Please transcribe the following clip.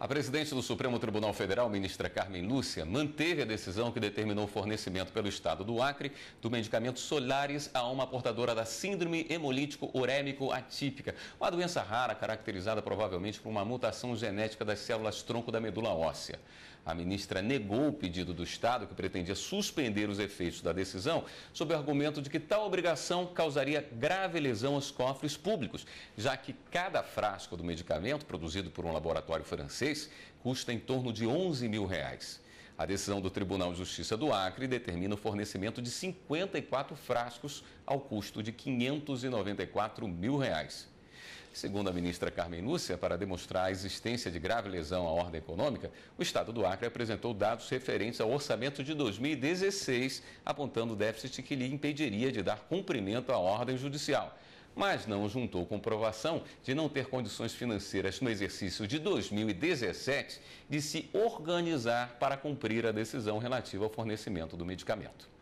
A presidente do Supremo Tribunal Federal, ministra Carmen Lúcia, manteve a decisão que determinou o fornecimento pelo Estado do Acre do medicamento Solares a uma portadora da síndrome hemolítico urémico atípica, uma doença rara caracterizada provavelmente por uma mutação genética das células tronco da medula óssea. A ministra negou o pedido do Estado, que pretendia suspender os efeitos da decisão, sob o argumento de que tal obrigação causaria grave lesão aos cofres públicos, já que cada frasco do medicamento produzido por um laboratório francês custa em torno de 11 mil reais. A decisão do Tribunal de Justiça do Acre determina o fornecimento de 54 frascos ao custo de 594 mil reais. Segundo a ministra Carmen Lúcia, para demonstrar a existência de grave lesão à ordem econômica, o Estado do Acre apresentou dados referentes ao orçamento de 2016, apontando déficit que lhe impediria de dar cumprimento à ordem judicial mas não juntou comprovação de não ter condições financeiras no exercício de 2017 de se organizar para cumprir a decisão relativa ao fornecimento do medicamento.